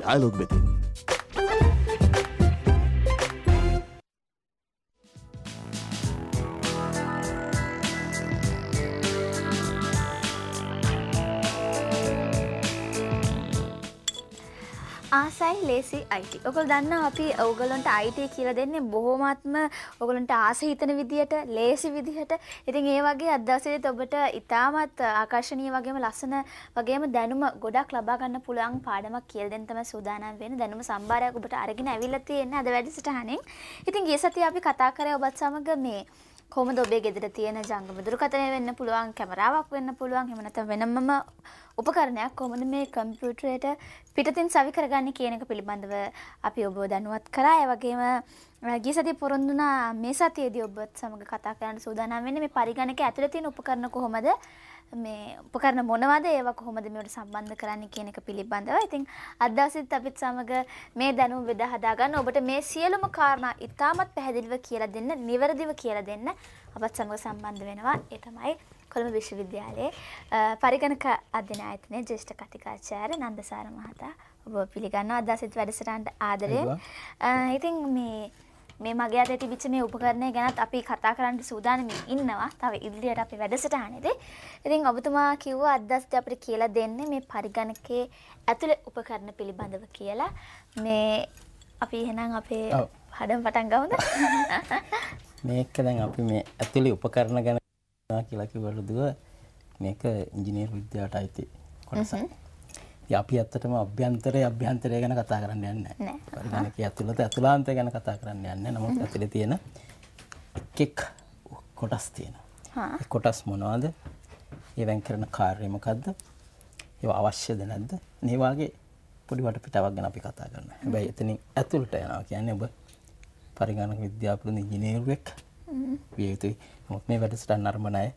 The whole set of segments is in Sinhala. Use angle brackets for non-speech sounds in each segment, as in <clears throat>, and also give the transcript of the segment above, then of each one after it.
العالق بدن ආසයි ලේසි අයිට ඔකල් දන්න අපි ඔගලොන්ට අයිටය කියල දෙන්නේ බොහෝමත්ම ඔගලොන්ට ආස හිතන විදිහට ලේසි විදිහට ඉතින් ඒ වගේ අදදාසේත් ඔබට ඉතාමත් ආකර්ශණය වගේම ලස්සන වගේම දැනුම ගොඩක් ලබාගන්න පුළුවන් පාඩමක් කියල් දෙතම සූදානම් වෙන දැනුම සම්බාරයක් ඔබට අරගෙන ඇවිල්ල තියෙන අද වැඩිසිටහනෙන් ඉතින් ගේ සති අපි කතා කරය ඔබත් සමග මේ කොහොමද ඔබේ ගෙදර තියෙන ජංගම දුරකථනය වෙන්න පුළුවන් කැමරාවක් වෙන්න පුළුවන් එහෙම නැත්නම් වෙනමම උපකරණයක් කොහොමද මේ කම්පියුටරයට පිටතින් සවි කරගන්නේ කියන එක පිළිබඳව අපි ඔබව දැනුවත් කරා ඒ වගේම ගිය සතියේ පොරොන්දුනා මේ සතියේදී ඔබත් සමග කතා කරන්න සූදානම් වෙන්නේ මේ පරිගණක ඇතුලේ තියෙන උපකරණ කොහොමද මේ උපකරණ මොනවද ඒවා කොහොමද මේවට සම්බන්ධ කරන්නේ කියන එක පිළිබඳව. ඉතින් අද දවසෙත් අපිත් සමග මේ දැනුම බෙදා හදාගන්න ඔබට මේ සියලුම කාරණා ඉතාමත් පැහැදිලිව කියලා දෙන්න, නිවැරදිව කියලා දෙන්න අපත් සමග සම්බන්ධ වෙනවා. ඒ තමයි කොළඹ විශ්වවිද්‍යාලයේ පරිගණක අධ්‍යන ආයතනයේ ජ්‍යෙෂ්ඨ කතිකාචාර්ය නන්දසාර මහතා ඔබ පිළිගන්නවා අද දවසෙත් වැඩසටහනට ආදරයෙන්. ඉතින් මේ මේ මගේ අතේ තිබිච්ච මේ උපකරණය ගැනත් අපි කතා කරන්න සූදානමින් ඉන්නවා. තව ඉදිරියට අපි වැඩසටහනේදී. ඉතින් ඔබතුමා කිව්වා අදස්ති අපිට කියලා දෙන්නේ මේ පරිගණකයේ ඇතුළේ උපකරණ පිළිබඳව කියලා. මේ අපි එහෙනම් අපේ හඩම් පටන් ගමුද? <laughs> මේක දැන් අපි මේ ඇතුළේ උපකරණ ගැන කියලා කිව්වලු දුව මේක ඉංජිනේරු විද්‍යාවට අයිති කොටසක්. අපි ඇත්තටම අභ්‍යන්තරය අභ්‍යන්තරය ගැන කතා කරන්න යන්න පරිගණක ඇතුළත ඇතුලාන්තය ගැන කතා කරන්න යන්න නමුත් ඇතුළ තියෙන එකෙක් කොටස් තියෙන කොටස් මොනවාද ඒවැන් කරන කාර්යමකක්ද ඒ අවශ්‍යද නැද්ද නේවාගේ පොඩිවට පිටවක් ගැන අපි කතා කරන්න හැබැයි එතනින් ඇතුළට යනවා කියන්නේ ඔබ පරිගණක විද්‍යාපෘද ඉජිනේරුවෙක් විය යුතුයි මොත් මේ වැඩසටන් නර්මණය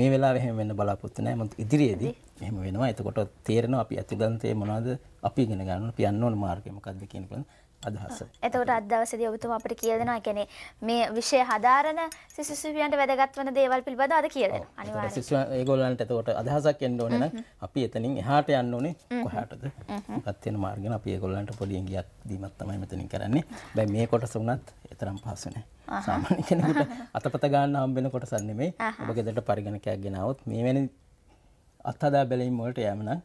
මේ වෙලා එහෙම වෙන්න බලාපොරොත්තු නැහැ මම ඉදිරියේදී එහෙම වෙනවා. එතකොට තේරෙනවා අපි අතුගන්තේ මොනවද අපි ඉගෙන ගන්න පියන්න ඕන මාර්ගය මොකක්ද කියන එක අදහස. එතකොට අද දවසේදී ඔබතුමා අපිට කියලා දෙනවා කියන්නේ මේ විෂය හදාරන සිසුසුවියන්ට වැදගත් වෙන දේවල් පිළිබඳව අද කියලා දෙනවා. අනිවාර්යයෙන්. සිසු ඒගොල්ලන්ට එතකොට අදහසක් එන්න ඕනේ නම් අපි එතනින් එහාට යන්න ඕනේ කොහාටද? මොකක්ද වෙන මාර්ගය අපි ඒගොල්ලන්ට පොඩි ඉඟියක් දීමක් තමයි මෙතනින් කරන්නේ. හැබැයි මේ කොටස වුණත් ඒතරම් පහසු නැහැ. සාමාන්‍ය කෙනෙකුට අතපත ගන්න හම්බ වෙන කොටසක් නෙමෙයි. ඔබ ගෙදරට පරිගණකයක් ගෙනාවොත් මේ වෙනි අත්හදා බැලීම් වලට යෑම නම්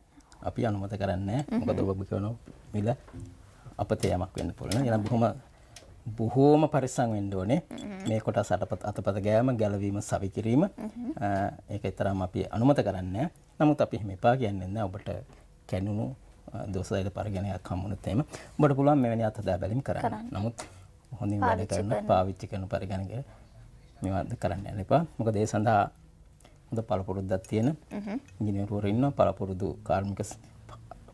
අපි අනුමත කරන්නේ මොකද ඔබ කරන මිල අපතේ යමක් වෙන්න පුළුවන්. එහෙනම් බොහොම බොහෝම පරිස්සම් වෙන්න ඕනේ මේ කොටස අතපත අතපත ගෑම ගැලවීම සවි කිරීම ඒක තරම් අපි අනුමත කරන්නේ නමුත් අපි එහෙම එපා කියන්නේ නැහැ ඔබට කැණුණු දෝෂයල පරිගණකයක් හම්බුනොත් එහෙම ඔබට පුළුවන් මෙවැනි අතදා බැලීම් කරන්න නමුත් හොඳින් වැඩ කරන පාවිච්චි කරන පරිගණකය මේවා කරන්න යන්න එපා මොකද ඒ සඳහා හොඳ පළපුරුද්දක් තියෙන ඉංජිනේරුවරු ඉන්නවා පළපුරුදු කාර්මික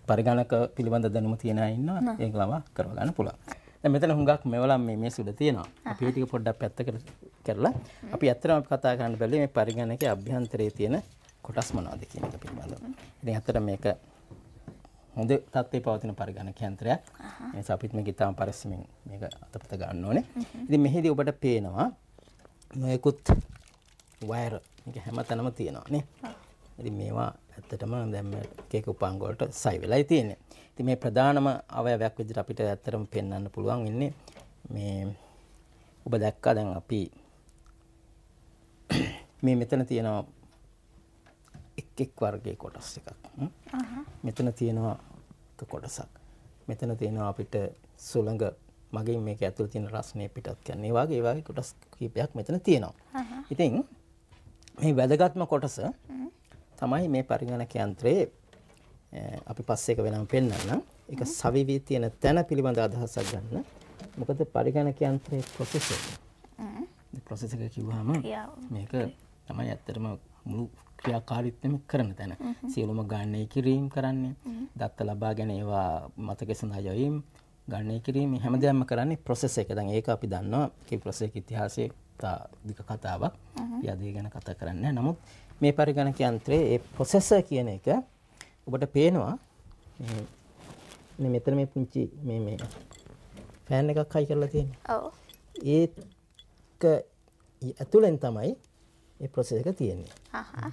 පරිගණක පිළිබඳ දැනුම තියෙන අය ඉන්නවා ඒක ළමා කරව ගන්න පුළුවන්. දැන් මෙතන හුඟක් මෙවලම් මේ මේ සුඩ තියෙනවා. අපි ඒ ටික පොඩ්ඩක් පැත්තකට කරලා අපි ඇත්තටම අපි කතා කරන්න බැලුවේ මේ පරිගණකයේ අභ්‍යන්තරයේ තියෙන කොටස් මොනවද කියන එක පිළිබඳව. ඉතින් ඇත්තට මේක හොඳ තත්ත්වයේ පවතින පරිගණක යන්ත්‍රයක්. ඒ නිසා අපිත් මේක ඉතාම පරිස්සමින් මේක අතපත ගන්න ඕනේ. ඉතින් මෙහිදී ඔබට පේනවා නොයෙකුත් වයර් මේක හැමතැනම තියෙනවා නේ. ඉතින් මේවා ඇත්තටම දැන් එක එක උපංග වලට සයි වෙලායි තියෙන්නේ. ඉතින් මේ ප්‍රධානම අවයවයක් විදිහට අපිට ඇත්තටම පෙන්වන්න පුළුවන් ඉන්නේ මේ ඔබ දැක්කා දැන් අපි මේ මෙතන තියෙනවා එක් එක් වර්ගයේ කොටස් එකක්. මෙතන තියෙනවා කොටසක්. මෙතන තියෙනවා අපිට සුළඟ මගින් මේක ඇතුළේ තියෙන රස්නේ පිටත් කියන්නේ. ඒ වගේ ඒ වගේ කොටස් කීපයක් මෙතන තියෙනවා. ඉතින් මේ වැදගත්ම කොටස තමයි මේ පරිගණක යන්ත්‍රයේ අපි පස්සේ එක වෙනම පෙන්වන්න. ඒක සවිවී තියෙන තැන පිළිබඳ අදහසක් ගන්න. මොකද පරිගණක යන්ත්‍රයේ ප්‍රොසෙසර්. ප්‍රොසෙසර් කිව්වහම මේක තමයි ඇත්තටම මුළු ක්‍රියාකාරීත්වයම කරන තැන. සියලුම ගණනය කිරීම කරන්නේ, දත්ත ලබා ගැනීම ඒවා මතක සඳහා යොවීම, ගණනය කිරීම හැමදේම කරන්නේ ප්‍රොසෙස් එක. දැන් ඒක අපි දන්නවා ඒකේ ප්‍රොසෙස් එක ඉතිහාසයේ තා දිග කතාවක්. අපි අද ගැන කතා කරන්නේ නමුත් මේ පරිගණක යන්ත්‍රයේ ඒ ප්‍රොසෙසර් කියන එක ඔබට පේනවා මේ මෙතන මේ පුංචි මේ මේ ෆෑන් එකක් හයි කරලා තියෙන්නේ. ඔව්. ඒක ඇතුලෙන් තමයි මේ ප්‍රොසෙස් එක තියෙන්නේ. හහා.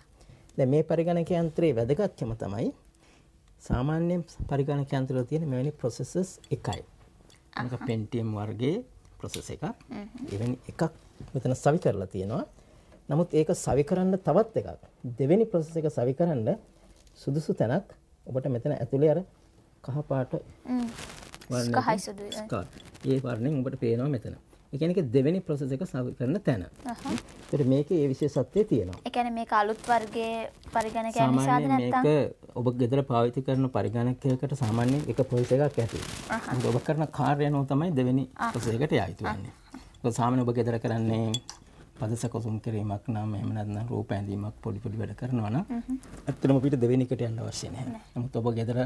දැන් මේ පරිගණක යන්ත්‍රයේ වැදගත්කම තමයි සාමාන්‍ය පරිගණක යන්ත්‍රවල තියෙන මෙවැනි ප්‍රොසෙසර්ස් එකයි. මේක Pentium වර්ගයේ ප්‍රොසෙස් එකක්. එවැනි එකක් මෙතන සවි කරලා තියෙනවා. නමුත් ඒක සවි කරන්න තවත් එකක්. දෙවෙනි process එක සවි කරන්න සුදුසු තැනක් ඔබට මෙතන ඇතුලේ අර කහ පාට කහයි සුදුයි. ඒ වර්ණයෙන් ඔබට පේනවා මෙතන. ඒ කියන්නේ ඒක දෙවෙනි process එක සවි කරන තැන. හ්ම්. ඒතර මේකේ ඒ විශේෂත්වය තියෙනවා. ඒ කියන්නේ මේක අලුත් වර්ගයේ පරිගණකයක් නිසාද නැත්නම් මේක ඔබ ගෙදර පාවිච්චි කරන පරිගණකයකට සාමාන්‍යයෙන් එක process එකක් ඇති. ඔබ කරන කාර්යය නෝ තමයි දෙවෙනි process එකට යයිතු වෙන්නේ. ඔබ සාමාන්‍යයෙන් ඔබ ගෙදර කරන්නේ පද සකසුම් කිරීමක් නම් එහෙම නැත්නම් රූප ඇඳීමක් පොඩි පොඩි වැඩ කරනවා නම් ඇත්තටම අපිට දෙවෙනි එකට යන්න අවශ්‍ය නැහැ. නමුත් ඔබ ගෙදර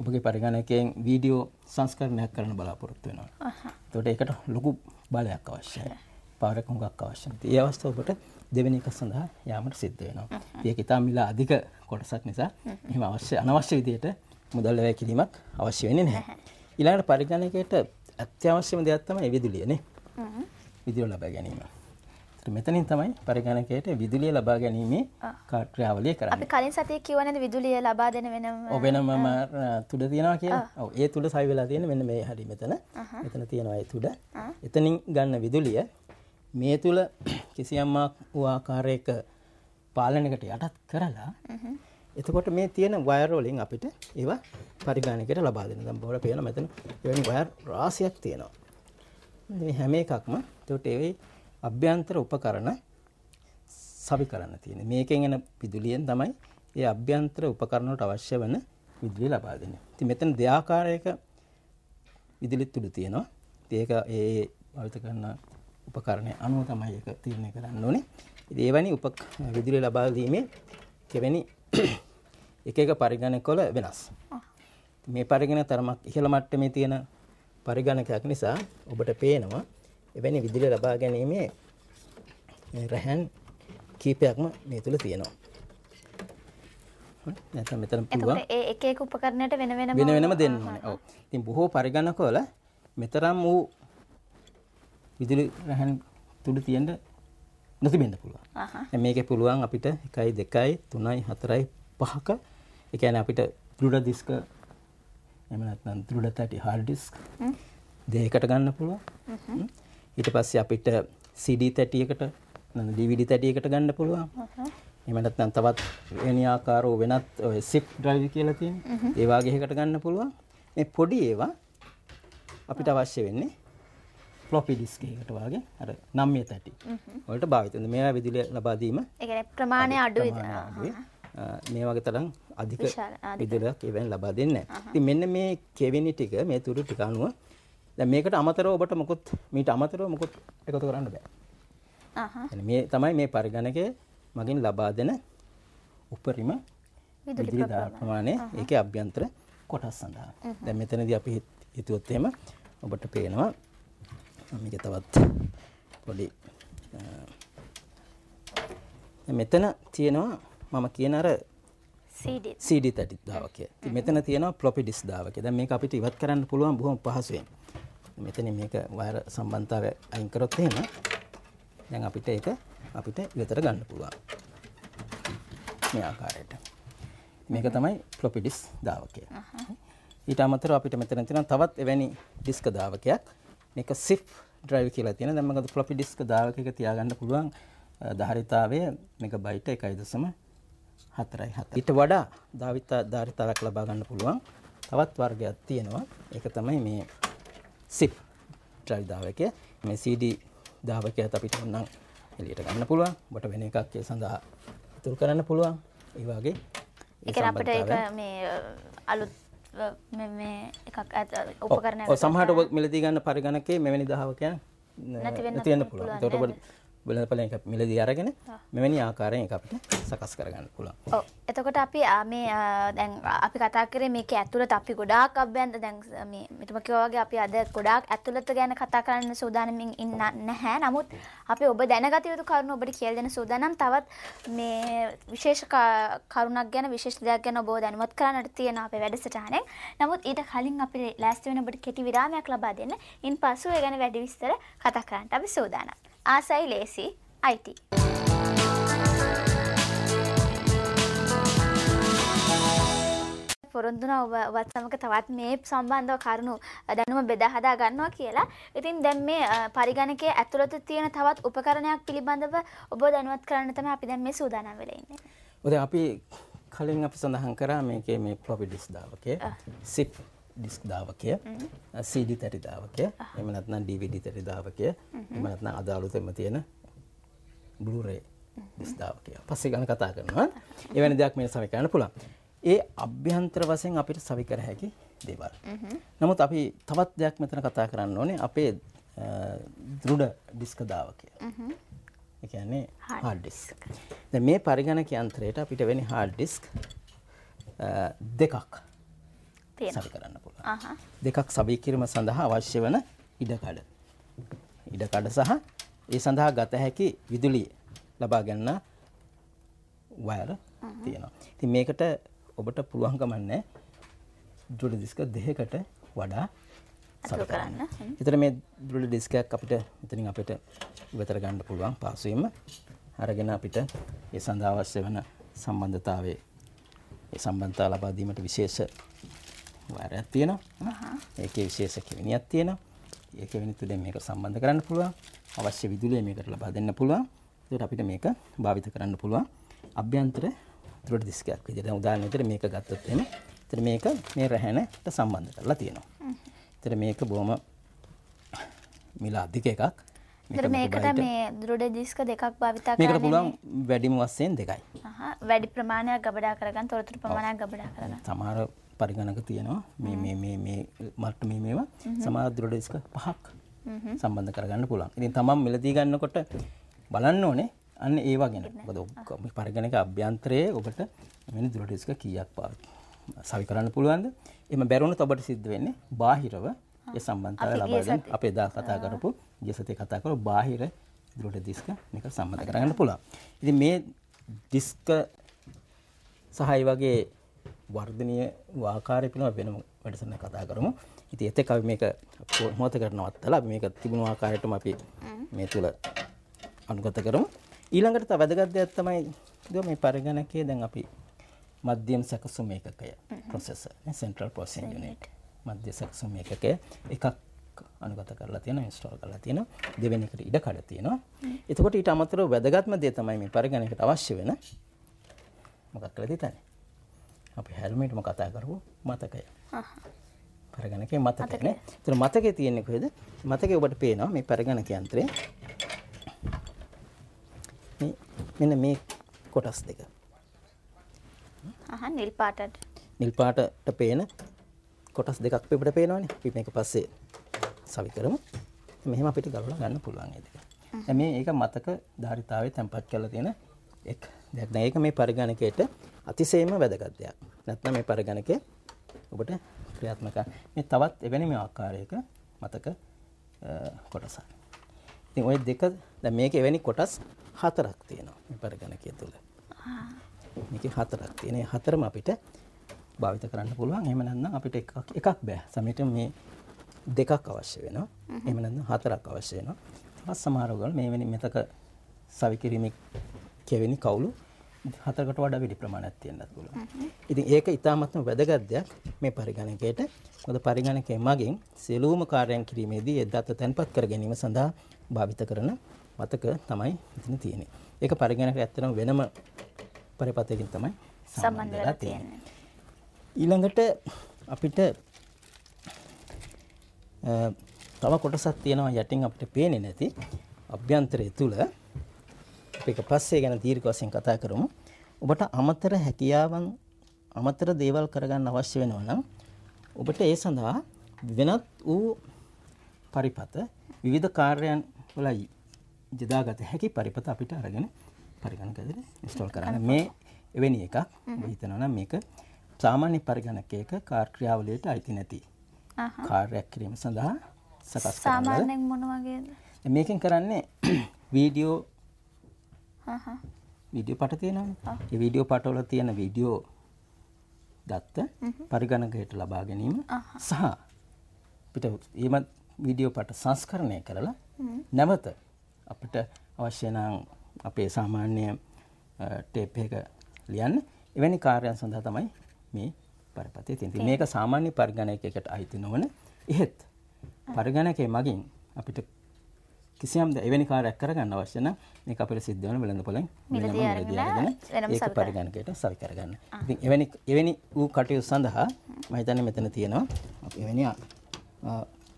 ඔබගේ පරිගණකයෙන් වීඩියෝ සංස්කරණයක් කරන්න බලාපොරොත්තු වෙනවා. එතකොට ඒකට ලොකු බලයක් අවශ්‍යයි. පාරක් හුඟක් අවශ්‍යයි. ඒ අවස්ථාව ඔබට දෙවෙනි එක සඳහා යාමට සිද්ධ වෙනවා. ඒක ඉතාම මිල අධික කොටසක් නිසා එහෙම අවශ්‍ය අනවශ්‍ය විදිහට මුදල් වැය කිරීමක් අවශ්‍ය වෙන්නේ නැහැ. ඊළඟට පරිගණකයට අත්‍යවශ්‍යම දෙයක් තමයි විදුලියනේ. විදුලිය ලබා ගැනීම. මෙතනින් තමයි පරිගණකයට විදුලිය ලබා ගැනීමේ කාර්යාවලිය කරන්නේ. අපි කලින් සතියේ කිව්වනේ විදුලිය ලබා දෙන වෙනම ඔව් වෙනම තුඩ තියනවා කියලා. ඔව් ඒ තුඩ සවි වෙලා තියෙන මෙන්න මේ හැටි මෙතන. මෙතන තියෙනවා ඒ තුඩ. එතනින් ගන්න විදුලිය මේ තුල කිසියම් ආකාරයක පාලනයකට යටත් කරලා එතකොට මේ තියෙන වයර් වලින් අපිට ඒවා පරිගණකයට ලබා දෙනවා. දැන් බලලා පේන මෙතන එවැනි වයර් රාශියක් තියෙනවා. මේ හැම එකක්ම එතකොට ඒවේ අභ්‍යන්තර උපකරණ සවි කරන්න තියෙන. මේකෙන් එන විදුලියෙන් තමයි ඒ අභ්‍යන්තර උපකරණ වලට අවශ්‍ය වෙන විදුලිය ලබා දෙන්නේ. ඉතින් මෙතන දෙආකාරයක විදුලි තුඩු තියෙනවා. ඉතින් ඒක ඒ භාවිත කරන උපකරණය අනුව තමයි ඒක තීරණය කරන්න ඕනේ. ඉතින් ඒවැනි උප විදුලිය ලබා දීමේ කෙවෙනි <coughs> එක එක පරිගණකවල වෙනස්. මේ පරිගණක තරමක් ඉහළ මට්ටමේ තියෙන පරිගණකයක් නිසා ඔබට පේනවා එවැනි විදුලිය ලබා ගැනීමේ රැහන් කීපයක්ම මේ තුළ තියෙනවා. නැත්නම් මෙතන පුළුවන්. ඒ එක එක උපකරණයට වෙන වෙනම වෙන වෙනම දෙන්න ඕනේ. ඔව්. ඉතින් බොහෝ පරිගණකවල මෙතරම් වූ විදුලි රැහන් තුඩු තියෙන්න නොතිබෙන්න පුළුවන්. දැන් මේකේ පුළුවන් අපිට 1 2 3 4 5ක ඒ කියන්නේ අපිට දෘඩ දිස්ක එහෙම නැත්නම් දෘඩ තටි හાર્ඩ් ඩිස්ක් දෙකකට ගන්න පුළුවන්. ඊට පස්සේ අපිට CD තැටියකට නැත්නම් DVD තැටියකට ගන්න පුළුවන්. එහෙම නැත්නම් තවත් එනි ආකාරෝ වෙනත් ඔය zip drive කියලා තියෙන. ඒ වගේ එකකට ගන්න පුළුවන්. මේ පොඩි ඒවා අපිට අවශ්‍ය වෙන්නේ floppy disk එකකට වගේ අර 9 තැටි වලට භාවිත වෙනවා. මේවා විදුලිය ලබා දීම. ඒ කියන්නේ ප්‍රමාණය අඩුයි. මේ වගේ තරම් අධික විදුලියක් ඒවෙන් ලබා දෙන්නේ නැහැ. ඉතින් මෙන්න මේ කෙවිනි ටික මේ තුරු ටික අනුව දැන් මේකට අමතරව ඔබට මොකුත් මීට අමතරව මොකුත් එකතු කරන්න බෑ. අහහ. මේ තමයි මේ පරිගණකය මගින් ලබා දෙන උපරිම විදුලි ප්‍රමාණය ඒකේ අභ්‍යන්තර කොටස් සඳහා. දැන් මෙතනදී අපි හිතුවොත් එහෙම ඔබට පේනවා මේක තවත් පොඩි මෙතන තියෙනවා මම කියන අර CD 30 දාවක. ඉතින් මෙතන තියෙනවා floppy disk දාවක. දැන් මේක අපිට ඉවත් කරන්න පුළුවන් බොහොම පහසුවෙන්. මෙතන මේක වයර් සම්බන්ධතාවය අයින් කරොත් එහෙම දැන් අපිට ඒක අපිට ඉවතට ගන්න පුළුවන්. මේ ආකාරයට. මේක තමයි floppy disk දාවකය. ඊට අමතරව අපිට මෙතන තියෙනවා තවත් එවැනි disk දාවකයක්. මේක zip drive කියලා තියෙන. දැන් මම floppy disk දාවකයක තියාගන්න පුළුවන් ධාරිතාවය මේක බයිට් 1.5 හතරයි හතර. ඊට වඩා ධාවිතා ධාරිතාවක් ලබා ගන්න පුළුවන්. තවත් වර්ගයක් තියෙනවා. ඒක තමයි මේ SIP ද්‍රවිධාවකය. මේ CD ධාවකයත් අපිට උනම් එළියට ගන්න පුළුවන්. ඔබට වෙන එකක් ඒ සඳහා ඉතුරු කරන්න පුළුවන්. ඒ වගේ ඒ අපිට ඒක මේ අලුත් මේ එකක් ඇත උපකරණයක්. ඔව් සමහරට ඔබ මිලදී ගන්න පරිගණකයේ මෙවැනි ධාවකයන් නැති වෙන්න පුළුවන්. ඒකට බලපලයක මිලදී අරගෙන මෙවැනි ආකාරයෙන් අපිට සකස් කරගන්න පුළුවන්. ඔව්. එතකොට අපි මේ දැන් අපි කතා කරේ මේක ඇතුළත අපි ගොඩාක් අභ්‍යන්ත දැන් මේ මෙතම කිව්වාගේ අපි අද ගොඩාක් ඇතුළත ගැන කතා කරන්න සූදානමින් ඉන්න නැහැ. නමුත් අපි ඔබ දැනගත යුතු කරුණු ඔබට කියලා දෙන්න සූදානම්. තවත් මේ විශේෂ කරුණක් ගැන විශේෂ දෙයක් ගැන ඔබ දැනුවත් කරන්නට තියෙන අපේ වැඩසටහනෙන්. නමුත් ඊට කලින් අපි ලෑස්ති වෙන ඔබට කෙටි විරාමයක් ලබා දෙන්න. ඉන්පසු ඒ ගැන වැඩි විස්තර කතා කරන්න අපි සූදානම්. ආසයි ලේසි අයිටි. පොරොන්දුන ඔවත් සමක තවත් මේ සම්බන්ධව කරුණු දැනුම බෙදහදා ගන්නවා කියලා. ඉතින් දැන් මේ පරිගණකයේ ඇතුළත තියෙන තවත් උපකරණයක් පිළිබඳව ඔබ දැනුවත් කරන්න තමයි අපි දැන් මේ සූදානම් වෙලා ඉන්නේ. ඔතන අපි කලින් අපි සඳහන් කරා මේකේ මේ floppy disk දාවකේ SIP ඩිස්ක් දාවකය CD තැටි දාවකය එහෙම නැත්නම් DVD තැටි දාවකය එහෙම නැත්නම් අදාළුතෙම තියෙන Blu-ray ඩිස්ක් දාවකය පස්සේ ගැන කතා කරනවා එවැනි දෙයක් මේ සවි කරන්න පුළුවන් ඒ අභ්‍යන්තර වශයෙන් අපිට සවි කර හැකි දේවල් නමුත් අපි තවත් දෙයක් මෙතන කතා කරන්න ඕනේ අපේ දෘඩ ඩිස්ක දාවකය ඒ කියන්නේ hard disk දැන් මේ පරිගණක යන්ත්‍රයට අපිට වෙන්නේ hard disk දෙකක් සවි කරන්න Uh-huh. දෙකක් සවි කිරීම සඳහා අවශ්‍ය වන ඉඩකඩ. ඉඩකඩ සහ ඒ සඳහා ගත හැකි විදුලිය ලබා ගන්න වයර් uh-huh. තියෙනවා. ඉතින් මේකට ඔබට පුළුවන්කම නැහැ දෘඩ ඩිස්ක දෙකකට වඩා සල කරන්න. ඒතර මේ දෘඩ ඩිස්කයක් අපිට මෙතනින් අපිට ඉවතර ගන්න පුළුවන් පාසුවෙම අරගෙන අපිට ඒ සඳහා අවශ්‍ය වෙන සම්බන්ධතාවයේ ඒ සම්බන්ධතාව ලබා දීමට විශේෂ වයරයක් තියෙනවා. ඒකේ විශේෂ කෙවිනියක් තියෙනවා. ඒ කෙවිනි තුලින් මේක සම්බන්ධ කරන්න පුළුවන්. අවශ්‍ය විදුලිය මේකට ලබා දෙන්න පුළුවන්. ඒකට අපිට මේක භාවිත කරන්න පුළුවන්. අභ්‍යන්තර උතුරට දිස්කයක් විදිහට. දැන් උදාහරණ විදිහට මේක ගත්තොත් එහෙම. ඒතර මේක මේ රැහැනට සම්බන්ධ කරලා තියෙනවා. ඒතර මේක බොහොම මිල අධික එකක්. මේකට මේ දුරඩ දිස්ක දෙකක් භාවිතා මේකට පුළුවන් වැඩිම වස්සයෙන් දෙකයි. වැඩි ප්‍රමාණයක් ගබඩා කරගන්න තොරතුරු ප්‍රමාණයක් ගබඩා කරගන්න. සමහර පරිගණක තියෙනවා මේ මේ මේ මට මේ මේවා සමාදුර ඩිස්ක පහක් සම්බන්ධ කරගන්න පුළුවන්. ඉතින් තමන් මෙලදී ගන්නකොට බලන්න ඕනේ අන්න ඒ වගේන. මොකද මේ පරිගණක අභ්‍යන්තරයේ ඔබට මෙන්න දුර ඩිස්ක කීයක් පාවිච්චි සවි කරන්න පුළුවන්ද? එහෙම බැරුණොත් ඔබට සිද්ධ වෙන්නේ බාහිරව ඒ සම්බන්ධතාවය ලබා ගන්න. අපි එදා කතා කරපු ගිය සතියේ කතා කරපු බාහිර දුරට ඩිස්ක මේක සම්බන්ධ කරගන්න පුළුවන්. ඉතින් මේ ඩිස්ක සහ වගේ වර්ධනය වාකාරය පිළිබඳව වෙනම වැඩසටහන කතා කරමු. ඉතින් එතෙක් අපි මේක මොහොතකට නවත්තලා අපි මේක තිබුණු ආකාරයටම අපි මේ තුල අනුගත කරමු. ඊළඟට තව වැදගත් දෙයක් තමයි මේ පරිගණකයේ දැන් අපි මධ්‍යම සැකසුම් ඒකකය processor central processing unit මධ්‍ය සැකසුම් ඒකකය එකක් අනුගත කරලා තියෙනවා install කරලා තියෙනවා දෙවෙනි එකට ඉඩ කඩ තියෙනවා එතකොට ඊට අමතරව වැදගත්ම දේ තමයි මේ පරිගණකයට අවශ්‍ය වෙන මොකක්ද කියලා හිතන්නේ අපි හැල්මටම කතා කරපු මතකය පරගණක මතකන තුර මතක තියෙන්නෙකුද මතක ඔබට පේනවා මේ පරගණක යන්ත්‍රය මෙන මේ කොටස් දෙක නිල්පාටට නිල්පාටට පේන කොටස් දෙකක් පිට පේනවානේ පි එක පස්සේ සවි කරමු මෙහෙම අපිට ගලවලා ගන්න පුළුවන් ඒ දෙක. මේ ඒක මතක ධාරිතාවේ තැම්පත් කරලා තියෙන දෙයක් දැන් ඒක මේ පරිගණකයට අතිශයින්ම වැදගත් දෙයක්. නැත්නම් මේ පරිගණකය ඔබට ක්‍රියාත්මක මේ තවත් එවැනි මේ ආකාරයක මතක කොටසක්. ඉතින් ওই දෙක දැන් මේකේ එවැනි කොටස් හතරක් තියෙනවා මේ පරිගණකය තුල. මේකේ හතරක් තියෙන. ඒ හතරම අපිට භාවිත කරන්න පුළුවන්. එහෙම නැත්නම් අපිට එකක් එකක් බෑ. සමහරට මේ දෙකක් අවශ්‍ය වෙනවා. එහෙම නැත්නම් හතරක් අවශ්‍ය වෙනවා. තවත් සමහර උගල මේ වෙනි මෙතක සවිකිරීමේ කෙවෙනි කවුළු හතරකට වඩා වැඩි ප්‍රමාණයක් තියෙන්නත් පුළුවන්. ඉතින් ඒක ඉතාමත්ම වැදගත් දෙයක් මේ පරිගණකයට. මොකද පරිගණකය මගින් සියලුම කාර්යයන් කිරීමේදී ඒ දත්ත තැන්පත් කර ගැනීම සඳහා භාවිත කරන මතක තමයි ඉතින් තියෙන්නේ. ඒක පරිගණකයට ඇත්තටම වෙනම පරිපථයකින් තමයි සම්බන්ධ වෙලා තියෙන්නේ. ඊළඟට අපිට තව කොටසක් තියෙනවා යටින් අපිට පේන්නේ නැති අභ්‍යන්තරය තුල අපි එක පස්සේ ගැන දීර්ඝ වශයෙන් කතා කරමු. ඔබට අමතර හැකියාවන් අමතර දේවල් කරගන්න අවශ්‍ය වෙනවා නම් ඔබට ඒ සඳහා වෙනත් වූ පරිපත විවිධ කාර්යයන් වල යදාගත හැකි පරිපත අපිට අරගෙන පරිගණකයේදී ඉන්ස්ටෝල් කරන්න. මේ එවැනි එකක් මම හිතනවා නම් මේක සාමාන්‍ය පරිගණකයක කාර්යාවලියට අයිති නැති කාර්යයක් කිරීම සඳහා සකස් කරනවා. සාමාන්‍යයෙන් මොන වගේද? මේකෙන් කරන්නේ <clears throat> වීඩියෝ වීඩියෝ පට තියෙනවා ඒ වීඩියෝ පටවල තියෙන වීඩියෝ ගත්ත පරිගණකයට ලබා ගැනීම සහ අපිට ඊම වීඩියෝ පට සංස්කරණය කරලා නැවත අපිට අවශ්‍ය නම් අපේ සාමාන්‍ය ටේප් එක ලියන්න එවැනි කාර්යයන් සඳහා තමයි මේ පරපතේ තියෙන්නේ. මේක සාමාන්‍ය පරිගණකයකට අයිති නොවන. එහෙත් පරිගණකයේ මගින් අපිට කිසියම් එවැනි කාර්යයක් කරගන්න අවශ්‍ය නම් මේක අපිට සිද්ධ වෙන වෙළඳපොළෙන් වෙනම මිලදී අරගෙන ඒක පරිගණකයට සවි කරගන්න. ඉතින් එවැනි එවැනි ඌ කටයුතු සඳහා මම හිතන්නේ මෙතන තියෙනවා අපි එවැනි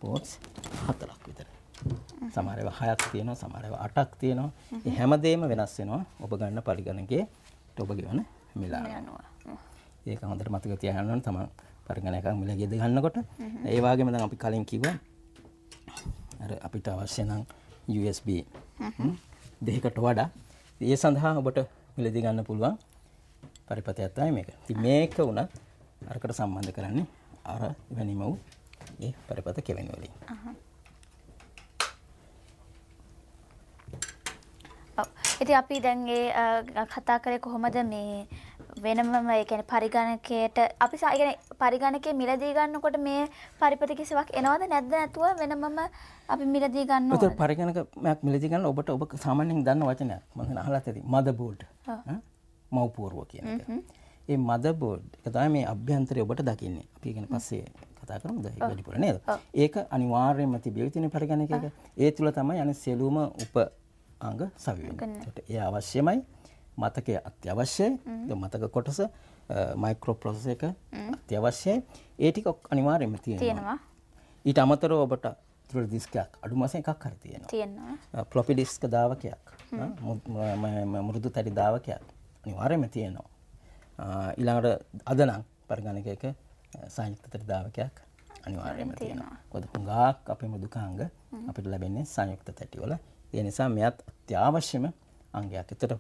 පෝට්ස් හතරක් විතර. සමහර ඒවා හයක් තියෙනවා සමහර ඒවා අටක් තියෙනවා. ඒ හැමදේම වෙනස් වෙනවා ඔබ ගන්න පරිගණකයේ ඔබ ගෙවන මිලාව. ඒක හොඳට මතක තියාගන්න ඕන තමන් පරිගණකයක් මිල ගෙද ගන්නකොට. ඒ වගේම දැන් අපි කලින් කිව්වා අර අපිට අවශ්‍ය නම් USB දෙකකට වඩා ඒ සඳහා ඔබට මිලදී ගන්න පුළුවන් පරිපතයක් තමයි මේක. ඉතින් මේක උනත් අරකට සම්බන්ධ කරන්නේ අර ඉවැනිම වූ ඒ පරිපත කෙවෙන වලින්. ඉතින් අපි දැන් ඒ කතා කරේ කොහොමද මේ වෙනම එකන පරිගණකයට අපි සාගෙන පරිගණකය මිලදී ගන්නකොට මේ පරිපති කිසිවක් එනවද නැද්ද නැතුව වෙනමම අපි මිලදී ගන්න පරිගණකමයක් මිලදිගන්න ඔබට ඔබ සාමාන්‍යෙන් දන්න වචනයක් මඟ අහලා ඇති මදබෝඩ් මවපූරුව කියන ඒ මදබෝඩ් එකතයි මේ අභ්‍යන්තරය ඔබට දකින්නේ අපි ගෙන පස්සේ කතා කරමු ද වැඩිපුර නේද ඒක අනිවාර්යයෙන්ම තිබිය යුතුනේ පරිගණකයක ඒ තුල තමයි අනිත් සියලුම උප අංග සවිවෙන්නේ. ඒ අවශ්‍යමයි මතකය අත්‍යවශ්‍යයි. මතක කොටස මයික්‍රෝ ප්‍රොසෙසර් එක අත්‍යවශ්‍යයි. ඒ ටික අනිවාර්යයෙන්ම තියෙනවා. ඊට අමතරව ඔබට තුර දිස්කයක් අඩුම වශයෙන් එකක් හරි තියෙනවා. තියෙනවා. ෆ්ලොපි ඩිස්ක් දාවකයක්. මෘදු තැටි දාවකයක් අනිවාර්යයෙන්ම තියෙනවා. ඊළඟට අද නම් පරිගණකයක සංයුක්ත තැටි දාවකයක් අනිවාර්යයෙන්ම තියෙනවා. මොකද හුඟක් අපේ මෘදුකාංග අපිට ලැබෙන්නේ සංයුක්ත තැටි වල. ඒ නිසා මෙයත් අත්‍යවශ්‍යම අංගයක්. ඒතර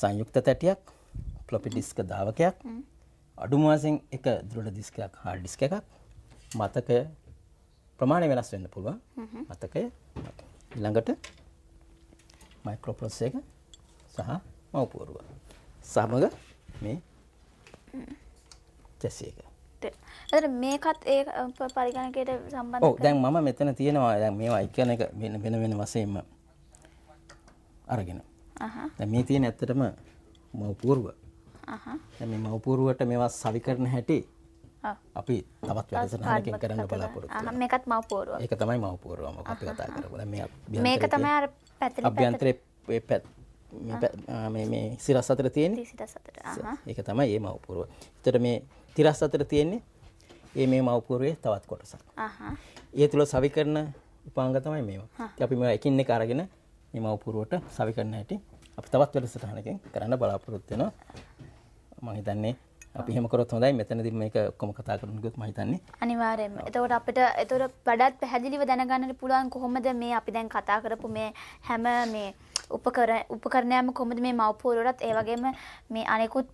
සංයුක්ත තැටියක් ෆ්ලොපි ඩිස්ක ධාවකයක් අඩුම වශයෙන් එක දෘඩ ඩිස්කයක් හાર્ඩ් ඩිස්ක එකක් මතකය ප්‍රමාණය වෙනස් වෙන්න පුළුවන් මතකය ඊළඟට මයික්‍රෝ ප්‍රොසෙසර් එක සහ මව්පුවරුව සමග මේ චැසි එක ඇතර මේකත් ඒ පරිගණකයට සම්බන්ධ ඔව් දැන් මම මෙතන තියෙනවා දැන් මේවා එක එක වෙන වෙන වශයෙන්ම අරගෙන Uh-huh. දැන් මේ තියෙන ඇත්තටම මව්පූර්ව. අහහ. Uh-huh. දැන් මේ මව්පූර්වට මේවා සවි කරන හැටි අපි තවත් වැඩසටහනකින් කරන්න බලාපොරොත්තු uh-huh. වෙනවා. මේකත් මව්පූර්ව. ඒක තමයි මව්පූර්වම අපි කතා කරපු. දැන් මේ මේක තමයි අර පැතලි අභ්‍යන්තරේ මේ මේ සිරස් අතර තියෙන්නේ. සිරස් අතර. අහහ. ඒක තමයි මේ මව්පූර්ව. ඒතර මේ තිරස් අතර තියෙන්නේ මේ මේ මව්පූර්වයේ තවත් කොටසක්. අහහ. ඒ තුල සවි කරන උපාංග තමයි මේවා. ඉතින් අපි මේවා එකින් එක අරගෙන මේ මව්පූර්වට සවි කරන හැටි අපි තවත් වැඩසටහනකින් කරන්න බලාපොරොත්තු වෙනවා. මම හිතන්නේ අපි එහෙම කරොත් හොඳයි. මෙතනදී මේක ඔක්කොම කතා කරන්න ගියොත් මම හිතන්නේ අනිවාර්යයෙන්ම. එතකොට අපිට එතකොට වඩාත් පැහැදිලිව දැනගන්නට පුළුවන් කොහොමද මේ අපි දැන් කතා කරපු මේ හැම මේ උපකර උපකරණයම කොමද මේ මව්පූරුවරත් ඒ වගේම මේ අනෙකුත්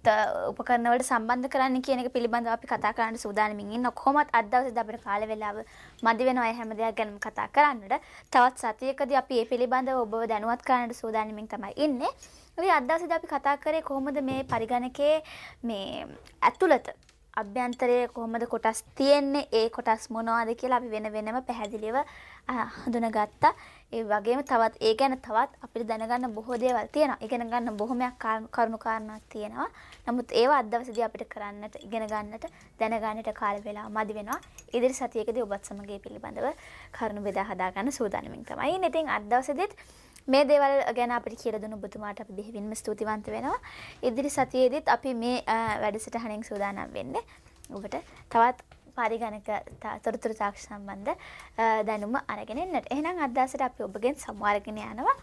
උපකරණවලට සම්බන්ධ කරන්න කියන එක පිළිබඳව අපි කතා කරන්න සූදානමින් ඉන්න කොහොමත් අද දවසේදී අපිට කාල වේලාව මදි වෙනවා හැම දෙයක් ගැනම කතා කරන්නට තවත් සතියකදී අපි මේ පිළිබඳව ඔබව දැනුවත් කරන්නට සූදානමින් තමයි ඉන්නේ අපි අද දවසේදී අපි කතා කරේ කොහොමද මේ පරිගණකයේ මේ ඇතුළත අභ්‍යන්තරයේ කොහොමද කොටස් තියෙන්නේ ඒ කොටස් මොනවාද කියලා අපි වෙන වෙනම පැහැදිලිව හඳුනගත්තා. ඒ වගේම තවත් ඒ ගැන තවත් අපිට දැනගන්න බොහෝ දේවල් තියෙනවා. ඉගෙන ගන්න බොහොමයක් කරුණු කාරණා තියෙනවා. නමුත් ඒවා අද දවසේදී අපිට කරන්නට ඉගෙන ගන්නට දැනගන්නට කාල වේලා මදි වෙනවා. ඉදිරි සතියකදී ඔබත් සමග ඒ පිළිබඳව කරුණු බෙදා හදා ගන්න සූදානමින් තමයි. ඉතින් අද දවසේදීත් මේ දේවල් ගැන අපිට කියලා දුන්න ඔබතුමාට අපි බෙහෙවින්ම ස්තුතිවන්ත වෙනවා. ඉදිරි සතියේදීත් අපි මේ වැඩසටහනෙන් සූදානම් වෙන්නේ. ඔබට තවත් පාරිගණක තොරතුරු තාක්ෂ සම්බන්ධ දැනුම අරගෙන එන්නට. එහෙනම් අද දවසට අපි ඔබගෙන් සමුවරගෙන යනවා.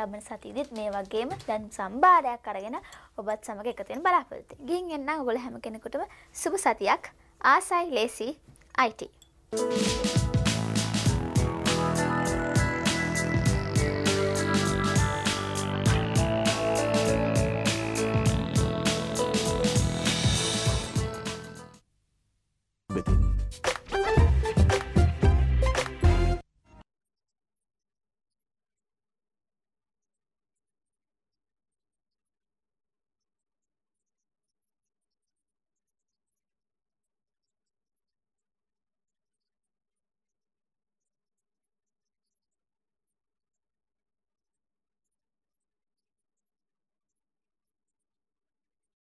ලබන සතියේදීත් මේ වගේම දැන් සම්භාරයක් අරගෙන ඔබත් සමග එකතු වෙන බලාපොරොත්තු වෙයි. ගිහින් එන්නම් ඔයගොල්ලෝ හැම කෙනෙකුටම සුබ සතියක්. ආසයි ලේසි IT. thank you